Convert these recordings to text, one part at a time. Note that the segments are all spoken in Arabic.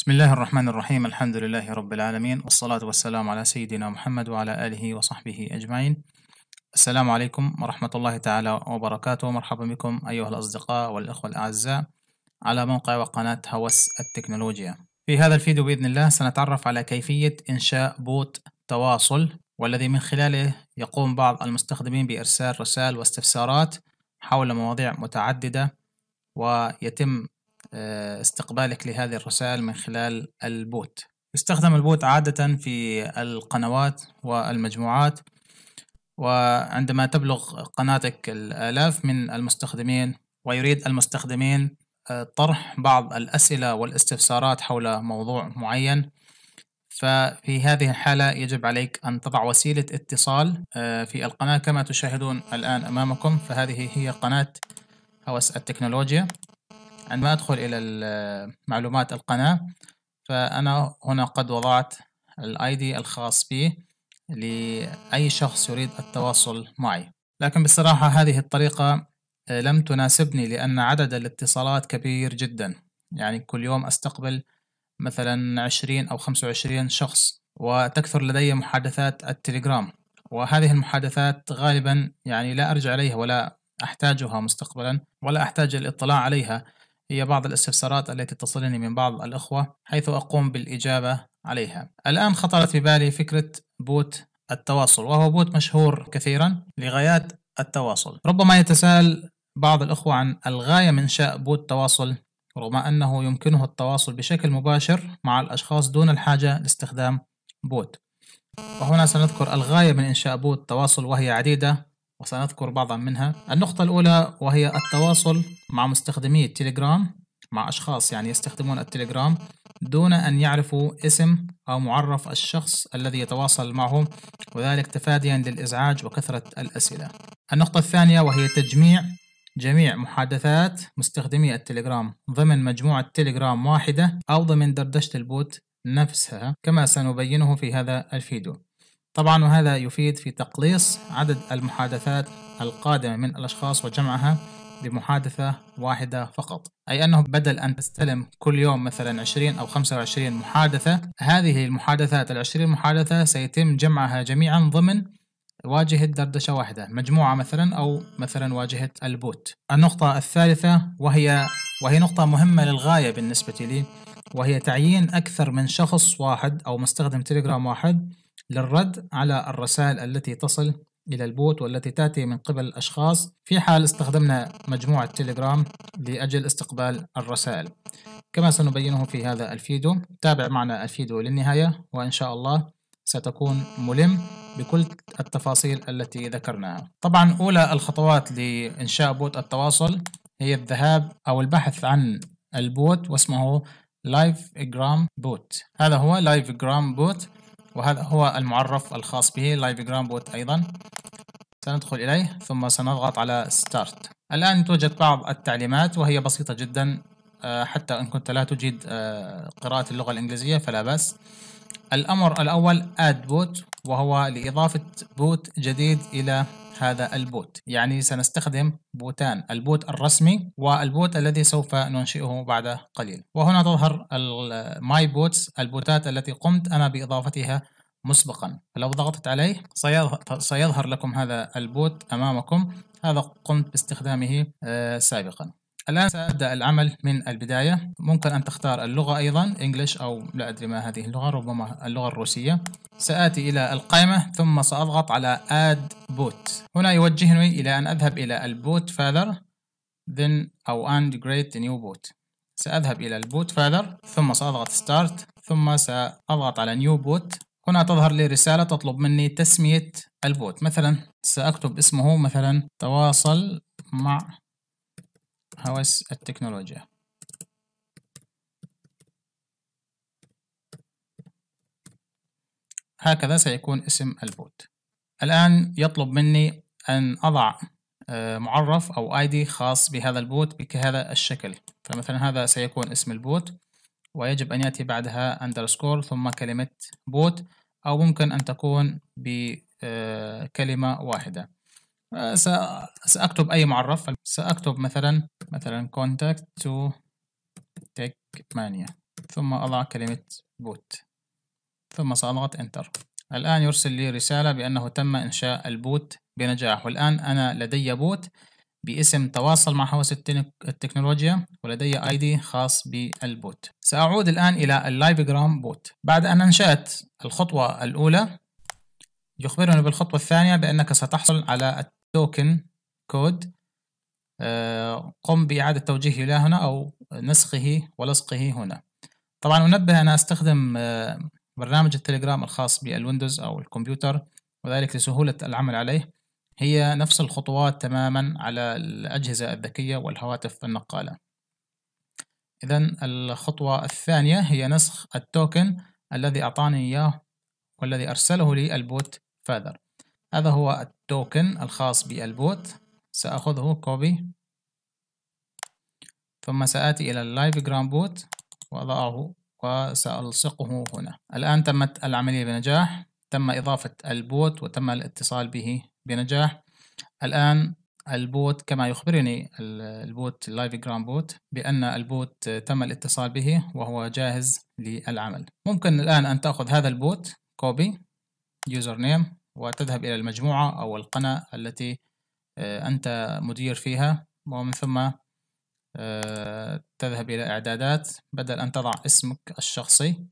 بسم الله الرحمن الرحيم الحمد لله رب العالمين والصلاة والسلام على سيدنا محمد وعلى آله وصحبه أجمعين السلام عليكم ورحمة الله تعالى وبركاته مرحبا بكم أيها الأصدقاء والأخوة الأعزاء على موقع وقناة هوس التكنولوجيا في هذا الفيديو بإذن الله سنتعرف على كيفية إنشاء بوت تواصل والذي من خلاله يقوم بعض المستخدمين بإرسال رسائل واستفسارات حول مواضيع متعددة ويتم آه، استقبالك لهذه الرسائل من خلال البوت يستخدم البوت عادة في القنوات والمجموعات وعندما تبلغ قناتك الآلاف من المستخدمين ويريد المستخدمين آه، طرح بعض الأسئلة والاستفسارات حول موضوع معين ففي هذه الحالة يجب عليك أن تضع وسيلة اتصال آه، في القناة كما تشاهدون الآن أمامكم فهذه هي قناة هوس التكنولوجيا عندما أدخل إلى معلومات القناة فأنا هنا قد وضعت الاي دي الخاص بي لأي شخص يريد التواصل معي لكن بصراحة هذه الطريقة آه، لم تناسبني لأن عدد الاتصالات كبير جدا يعني كل يوم أستقبل مثلا عشرين أو خمسة وعشرين شخص وتكثر لدي محادثات التليجرام وهذه المحادثات غالبا يعني لا أرجع إليها ولا أحتاجها مستقبلا ولا أحتاج الاطلاع عليها هي بعض الاستفسارات التي تصلني من بعض الأخوة حيث أقوم بالإجابة عليها الآن خطرت في بالي فكرة بوت التواصل وهو بوت مشهور كثيرا لغايات التواصل ربما يتساءل بعض الأخوة عن الغاية من إنشاء بوت تواصل رغم أنه يمكنه التواصل بشكل مباشر مع الأشخاص دون الحاجة لاستخدام بوت وهنا سنذكر الغاية من إنشاء بوت تواصل وهي عديدة وسنذكر بعضا منها النقطة الأولى وهي التواصل مع مستخدمي التليجرام مع أشخاص يعني يستخدمون التليجرام دون أن يعرفوا اسم أو معرف الشخص الذي يتواصل معهم وذلك تفاديا للإزعاج وكثرة الأسئلة النقطة الثانية وهي تجميع جميع محادثات مستخدمي التليجرام ضمن مجموعة تليجرام واحدة أو ضمن دردشة البوت نفسها كما سنبينه في هذا الفيديو طبعا وهذا يفيد في تقليص عدد المحادثات القادمة من الأشخاص وجمعها بمحادثة واحدة فقط أي أنه بدل أن تستلم كل يوم مثلا 20 أو 25 محادثة هذه المحادثات العشرين محادثة سيتم جمعها جميعا ضمن واجهة دردشة واحدة مجموعة مثلا أو مثلا واجهة البوت النقطة الثالثة وهي وهي نقطة مهمة للغاية بالنسبة لي وهي تعيين أكثر من شخص واحد أو مستخدم تليجرام واحد للرد على الرسائل التي تصل إلى البوت والتي تأتي من قبل الأشخاص في حال استخدمنا مجموعة تليجرام لأجل استقبال الرسائل كما سنبينه في هذا الفيديو تابع معنا الفيديو للنهاية وإن شاء الله ستكون ملم بكل التفاصيل التي ذكرناها طبعا أولى الخطوات لإنشاء بوت التواصل هي الذهاب أو البحث عن البوت واسمه Livegram بوت هذا هو Livegram بوت وهذا هو المعرف الخاص به لايبجرام بوت أيضا سندخل إليه ثم سنضغط على Start الآن توجد بعض التعليمات وهي بسيطة جدا آه، حتى إن كنت لا تجيد آه، قراءة اللغة الإنجليزية فلا بأس الأمر الأول Add Boot وهو لإضافة بوت جديد إلى هذا البوت يعني سنستخدم بوتان البوت الرسمي والبوت الذي سوف ننشئه بعد قليل وهنا تظهر ماي بوتس البوتات التي قمت أنا بإضافتها مسبقا فلو ضغطت عليه سيظهر لكم هذا البوت أمامكم هذا قمت باستخدامه آه، سابقا الآن سأبدأ العمل من البداية ممكن أن تختار اللغة أيضا إنجليش أو لا أدري ما هذه اللغة ربما اللغة الروسية سآتي إلى القائمة ثم سأضغط على Add Boot هنا يوجهني إلى أن أذهب إلى البوت فاذر then أو and create new boot سأذهب إلى البوت فاذر ثم سأضغط Start ثم سأضغط على New Boot هنا تظهر لي رسالة تطلب مني تسمية البوت مثلا سأكتب اسمه مثلا تواصل مع هوس التكنولوجيا هكذا سيكون اسم البوت الآن يطلب مني أن أضع آه، معرف أو ID خاص بهذا البوت بهذا الشكل فمثلا هذا سيكون اسم البوت ويجب أن يأتي بعدها underscore ثم كلمة بوت أو ممكن أن تكون بكلمة آه، واحدة سأكتب أي معرف سأكتب مثلا مثلا contact to techmania ثم أضع كلمة boot ثم سأضغط enter الآن يرسل لي رسالة بأنه تم إنشاء البوت بنجاح والآن أنا لدي بوت باسم تواصل مع هوس التكنولوجيا ولدي اي دي خاص بالبوت سأعود الآن إلى اللايبجرام بوت بعد أن أنشأت الخطوة الأولى يخبرني بالخطوة الثانية بأنك ستحصل على توكن كود آه، قم بإعادة توجيهه إلى هنا أو نسخه ولصقه هنا طبعا أنبه أنا أستخدم آه، برنامج التليجرام الخاص بالويندوز أو الكمبيوتر وذلك لسهولة العمل عليه هي نفس الخطوات تماما على الأجهزة الذكية والهواتف النقالة إذا الخطوة الثانية هي نسخ التوكن الذي أعطاني إياه والذي أرسله لي البوت فاذر هذا هو توكن الخاص بالبوت سأخذه كوبي ثم سآتي إلى اللايف جرام بوت وأضعه وسألصقه هنا الآن تمت العملية بنجاح تم إضافة البوت وتم الاتصال به بنجاح الآن البوت كما يخبرني البوت اللايف جرام بوت بأن البوت تم الاتصال به وهو جاهز للعمل ممكن الآن أن تأخذ هذا البوت كوبي يوزر نيم وتذهب إلى المجموعة أو القناة التي آه، أنت مدير فيها ومن ثم آه، تذهب إلى إعدادات بدل أن تضع اسمك الشخصي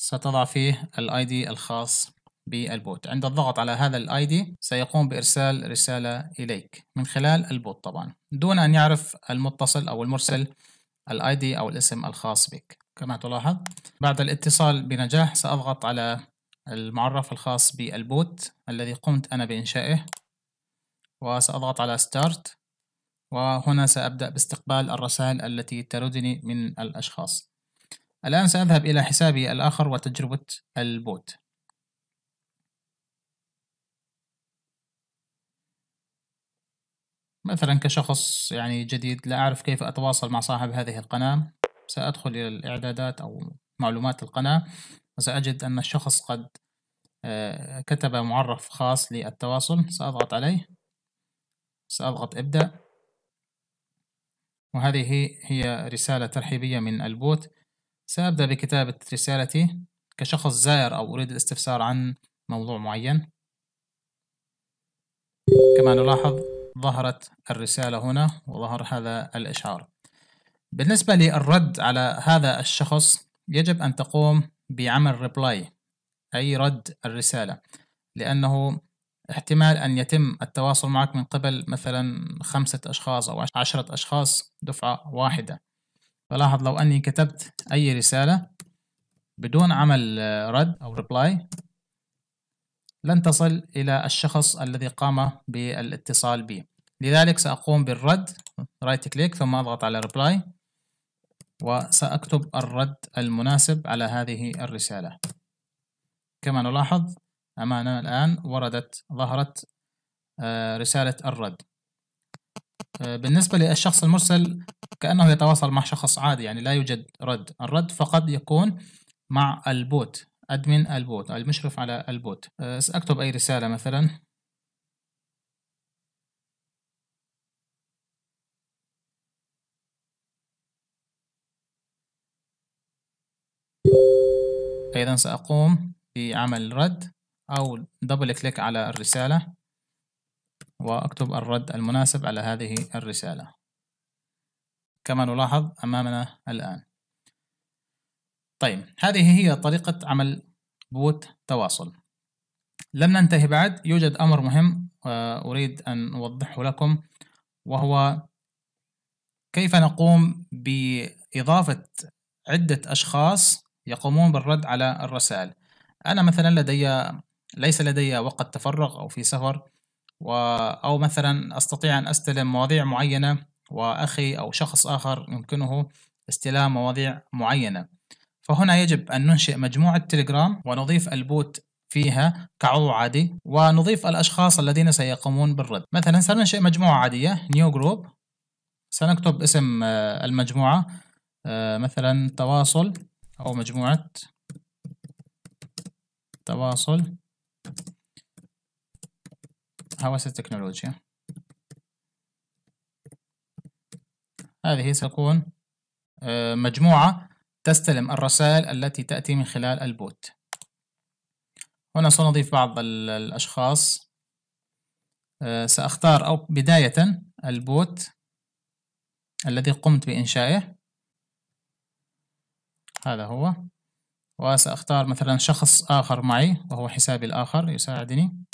ستضع فيه الاي دي الخاص بالبوت عند الضغط على هذا الاي دي سيقوم بارسال رسالة اليك من خلال البوت طبعا دون ان يعرف المتصل او المرسل الاي دي او الاسم الخاص بك كما تلاحظ بعد الاتصال بنجاح ساضغط على المعرف الخاص بالبوت الذي قمت أنا بإنشائه وسأضغط على Start وهنا سأبدأ باستقبال الرسائل التي تردني من الأشخاص الآن سأذهب إلى حسابي الآخر وتجربة البوت مثلا كشخص يعني جديد لا أعرف كيف أتواصل مع صاحب هذه القناة سأدخل إلى الإعدادات أو معلومات القناة وسأجد أن الشخص قد آه، كتب معرف خاص للتواصل سأضغط عليه سأضغط إبدأ وهذه هي رسالة ترحيبية من البوت سأبدأ بكتابة رسالتي كشخص زائر أو أريد الاستفسار عن موضوع معين كما نلاحظ ظهرت الرسالة هنا وظهر هذا الإشعار بالنسبة للرد على هذا الشخص يجب أن تقوم بعمل ريبلاي أي رد الرسالة لأنه احتمال أن يتم التواصل معك من قبل مثلا خمسة أشخاص أو عشرة أشخاص دفعة واحدة فلاحظ لو أني كتبت أي رسالة بدون عمل رد أو ريبلاي لن تصل إلى الشخص الذي قام بالاتصال بي لذلك سأقوم بالرد رايت كليك ثم أضغط على ريبلاي وسأكتب الرد المناسب على هذه الرسالة كما نلاحظ أمامنا الآن وردت ظهرت آه، رسالة الرد آه، بالنسبة للشخص المرسل كأنه يتواصل مع شخص عادي يعني لا يوجد رد الرد فقد يكون مع البوت أدمن البوت المشرف على البوت آه، سأكتب أي رسالة مثلا فإذا سأقوم بعمل رد أو دبل كليك على الرسالة وأكتب الرد المناسب على هذه الرسالة كما نلاحظ أمامنا الآن طيب هذه هي طريقة عمل بوت تواصل لم ننتهي بعد يوجد أمر مهم آه، أريد أن أوضحه لكم وهو كيف نقوم بإضافة عدة أشخاص يقومون بالرد على الرسائل أنا مثلا لدي ليس لدي وقت تفرغ أو في سفر و... أو مثلا أستطيع أن أستلم مواضيع معينة وأخي أو شخص آخر يمكنه استلام مواضيع معينة فهنا يجب أن ننشئ مجموعة تليجرام ونضيف البوت فيها كعضو عادي ونضيف الأشخاص الذين سيقومون بالرد مثلا سننشئ مجموعة عادية نيو جروب سنكتب اسم آه، المجموعة آه، مثلا تواصل أو مجموعة تواصل هوس التكنولوجيا هذه ستكون آه، مجموعة تستلم الرسائل التي تأتي من خلال البوت هنا سنضيف بعض الأشخاص آه، سأختار أو بداية البوت الذي قمت بإنشائه هذا هو وسأختار مثلا شخص آخر معي وهو حسابي الآخر يساعدني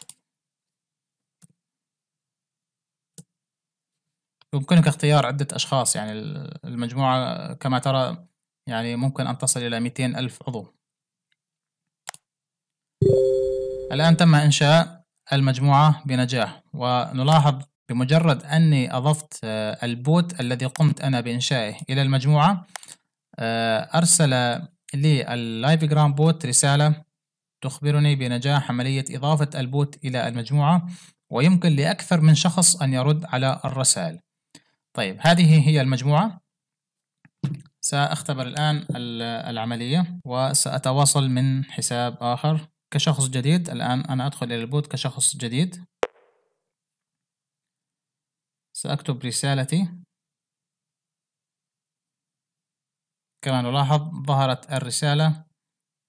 يمكنك اختيار عدة أشخاص يعني المجموعة كما ترى يعني ممكن أن تصل إلى 200 ألف عضو الآن تم إنشاء المجموعة بنجاح ونلاحظ بمجرد أني أضفت آه، البوت الذي قمت أنا بإنشائه إلى المجموعة آه، أرسل لي اللايف جرام بوت رسالة تخبرني بنجاح عملية إضافة البوت إلى المجموعة ويمكن لأكثر من شخص أن يرد على الرسائل طيب هذه هي المجموعة سأختبر الآن العملية وسأتواصل من حساب آخر كشخص جديد الآن أنا أدخل إلى البوت كشخص جديد سأكتب رسالتي كما نلاحظ ظهرت الرسالة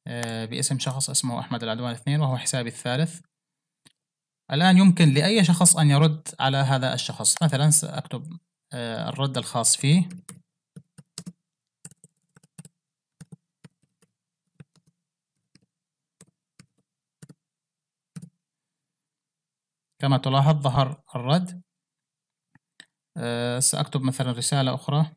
آه، باسم شخص اسمه أحمد العدوان اثنين وهو حسابي الثالث الآن يمكن لأي شخص أن يرد على هذا الشخص مثلا سأكتب آه، الرد الخاص فيه كما تلاحظ ظهر الرد آه، سأكتب مثلا رسالة أخرى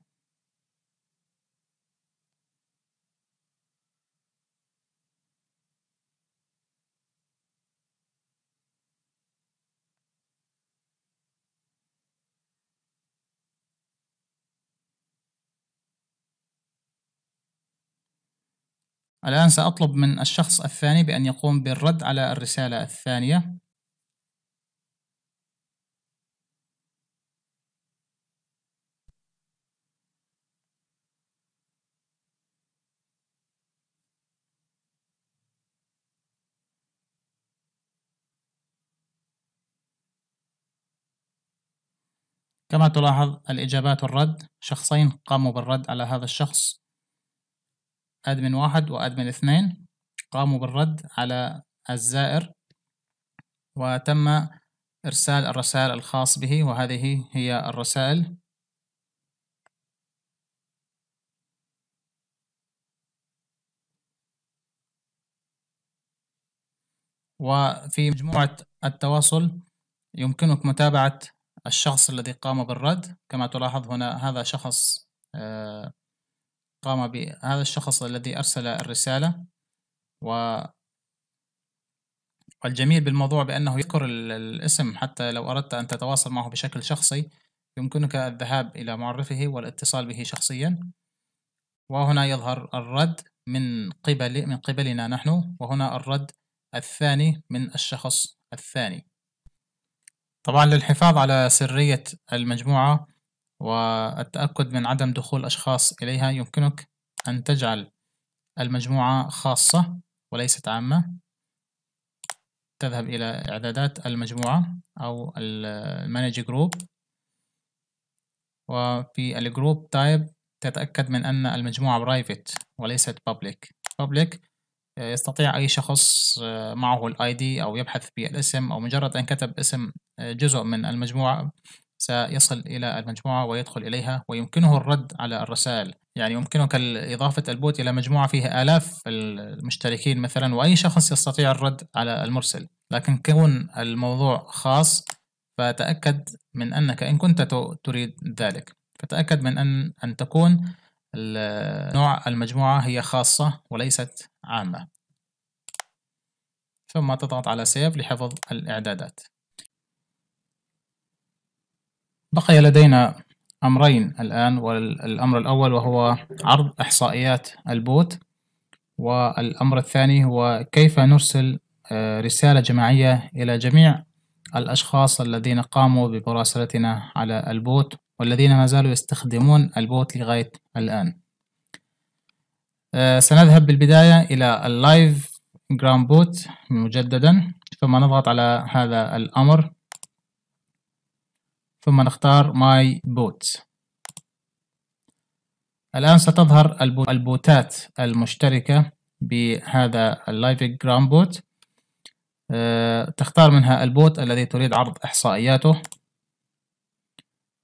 الآن سأطلب من الشخص الثاني بأن يقوم بالرد على الرسالة الثانية كما تلاحظ الإجابات الرد شخصين قاموا بالرد على هذا الشخص ادمن واحد وادمن اثنين قاموا بالرد على الزائر وتم ارسال الرسائل الخاص به وهذه هي الرسائل وفي مجموعة التواصل يمكنك متابعة الشخص الذي قام بالرد كما تلاحظ هنا هذا شخص آه، قام بهذا الشخص الذي أرسل الرسالة و والجميل بالموضوع بأنه يذكر الاسم حتى لو أردت أن تتواصل معه بشكل شخصي يمكنك الذهاب إلى معرفه والاتصال به شخصيا وهنا يظهر الرد من قبل من قبلنا نحن وهنا الرد الثاني من الشخص الثاني طبعا للحفاظ على سرية المجموعة والتأكد من عدم دخول أشخاص إليها يمكنك أن تجعل المجموعة خاصة وليست عامة تذهب إلى إعدادات المجموعة أو المانج جروب وفي الجروب تايب تتأكد من أن المجموعة برايفت وليست public public يستطيع أي شخص معه الاي دي أو يبحث بالاسم أو مجرد أن كتب اسم جزء من المجموعة سيصل إلى المجموعة ويدخل إليها ويمكنه الرد على الرسائل يعني يمكنك إضافة البوت إلى مجموعة فيها آلاف المشتركين مثلا وأي شخص يستطيع الرد على المرسل لكن كون الموضوع خاص فتأكد من أنك إن كنت تريد ذلك فتأكد من أن, أن تكون نوع المجموعة هي خاصة وليست عامة ثم تضغط على سيف لحفظ الإعدادات بقي لدينا أمرين الآن والأمر الأول وهو عرض إحصائيات البوت والأمر الثاني هو كيف نرسل آه، رسالة جماعية إلى جميع الأشخاص الذين قاموا بمراسلتنا على البوت والذين ما زالوا يستخدمون البوت لغاية الآن آه، سنذهب بالبداية إلى اللايف جرام بوت مجددا ثم نضغط على هذا الأمر ثم نختار ماي بوت الآن ستظهر البوتات المشتركة بهذا اللايف جرام بوت تختار منها البوت الذي تريد عرض إحصائياته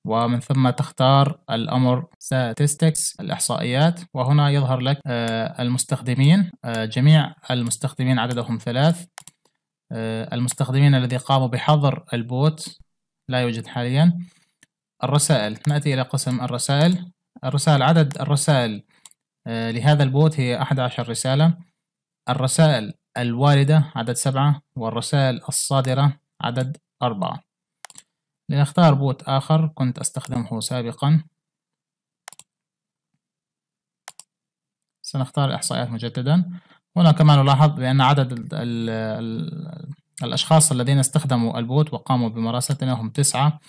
ومن ثم تختار الأمر statistics الإحصائيات وهنا يظهر لك آه، المستخدمين آه، جميع المستخدمين عددهم ثلاث آه، المستخدمين الذي قاموا بحظر البوت لا يوجد حاليا الرسائل نأتي إلى قسم الرسائل الرسائل عدد الرسائل آه، لهذا البوت هي أحد عشر رسالة الرسائل الواردة عدد سبعة والرسائل الصادرة عدد أربعة لنختار بوت آخر كنت أستخدمه سابقا سنختار إحصائيات مجددا هنا كما نلاحظ بأن عدد ال الأشخاص الذين استخدموا البوت وقاموا بمراستنا هم تسعة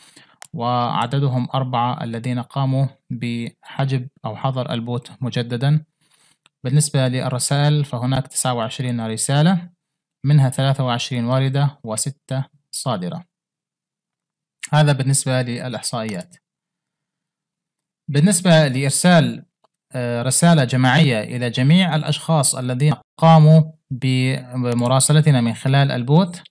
وعددهم أربعة الذين قاموا بحجب أو حظر البوت مجددا بالنسبة للرسائل فهناك تسعة وعشرين رسالة منها ثلاثة وعشرين واردة وستة صادرة هذا بالنسبة للإحصائيات بالنسبة لإرسال آه، رسالة جماعية إلى جميع الأشخاص الذين قاموا بمراسلتنا من خلال البوت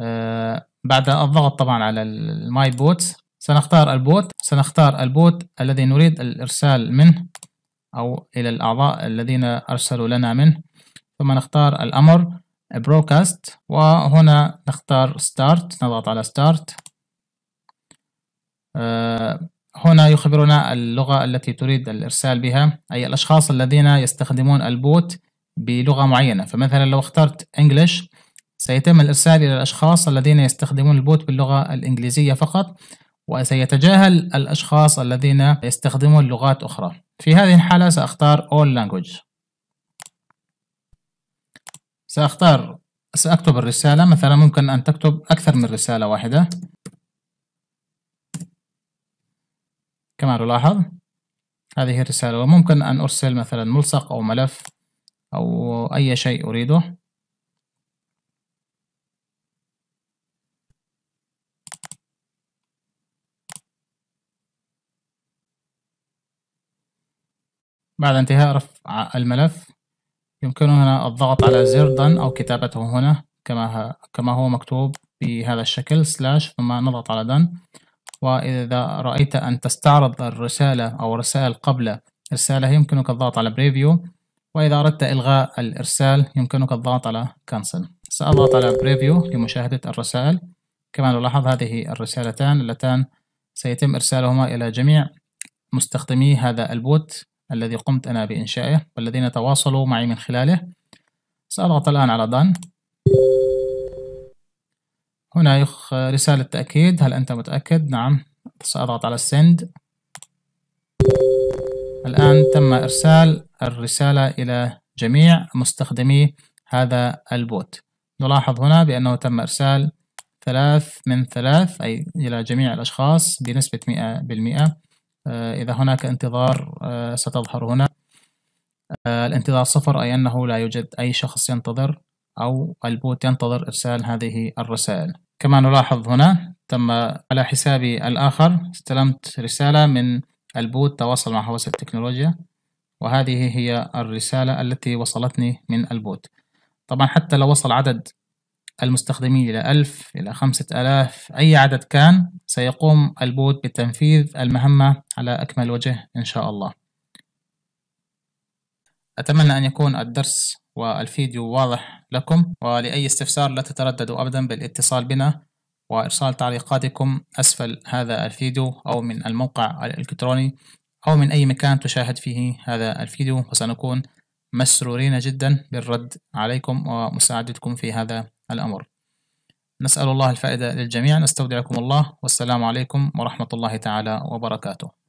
آه، بعد الضغط طبعا على الماي بوت سنختار البوت سنختار البوت الذي نريد الإرسال منه أو إلى الأعضاء الذين أرسلوا لنا منه ثم نختار الأمر بروكاست وهنا نختار ستارت نضغط على ستارت هنا يخبرنا اللغة التي تريد الإرسال بها أي الأشخاص الذين يستخدمون البوت بلغة معينة فمثلا لو اخترت English سيتم الإرسال إلى الأشخاص الذين يستخدمون البوت باللغة الإنجليزية فقط وسيتجاهل الأشخاص الذين يستخدمون لغات أخرى في هذه الحالة سأختار All Language سأختار سأكتب الرسالة مثلا ممكن أن تكتب أكثر من رسالة واحدة كما نلاحظ هذه الرسالة وممكن أن أرسل مثلا ملصق أو ملف أو أي شيء أريده بعد انتهاء رفع الملف يمكننا الضغط على زر done أو كتابته هنا كما كما هو مكتوب بهذا الشكل سلاش ثم نضغط على done وإذا رأيت أن تستعرض الرسالة أو رسائل قبل إرسالها يمكنك الضغط على بريفيو وإذا أردت إلغاء الإرسال يمكنك الضغط على كنسل سأضغط على بريفيو لمشاهدة الرسائل كما نلاحظ هذه الرسالتان اللتان سيتم إرسالهما إلى جميع مستخدمي هذا البوت الذي قمت أنا بإنشائه والذين تواصلوا معي من خلاله سأضغط الآن على Done هنا يخ رسالة تأكيد هل أنت متأكد؟ نعم سأضغط على السند الآن تم إرسال الرسالة إلى جميع مستخدمي هذا البوت نلاحظ هنا بأنه تم إرسال ثلاث من ثلاث أي إلى جميع الأشخاص بنسبة مئة بالمئة آه، إذا هناك انتظار آه، ستظهر هنا آه، الانتظار صفر أي أنه لا يوجد أي شخص ينتظر أو البوت ينتظر إرسال هذه الرسائل كما نلاحظ هنا تم على حسابي الآخر استلمت رسالة من البوت تواصل مع هوس التكنولوجيا وهذه هي الرسالة التي وصلتني من البوت طبعا حتى لو وصل عدد المستخدمين إلى ألف إلى خمسة آلاف أي عدد كان سيقوم البوت بتنفيذ المهمة على أكمل وجه إن شاء الله أتمنى أن يكون الدرس والفيديو واضح لكم ولأي استفسار لا تترددوا أبدا بالاتصال بنا وإرسال تعليقاتكم أسفل هذا الفيديو أو من الموقع الإلكتروني أو من أي مكان تشاهد فيه هذا الفيديو وسنكون مسرورين جدا بالرد عليكم ومساعدتكم في هذا الأمر نسأل الله الفائدة للجميع نستودعكم الله والسلام عليكم ورحمة الله تعالى وبركاته